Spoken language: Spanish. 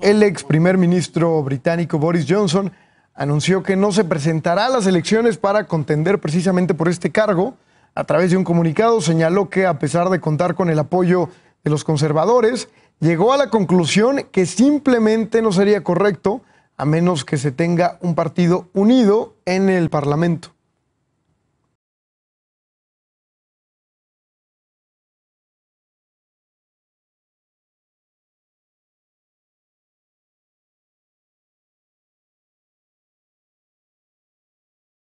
El ex primer ministro británico Boris Johnson anunció que no se presentará a las elecciones para contender precisamente por este cargo. A través de un comunicado señaló que a pesar de contar con el apoyo de los conservadores, llegó a la conclusión que simplemente no sería correcto a menos que se tenga un partido unido en el Parlamento.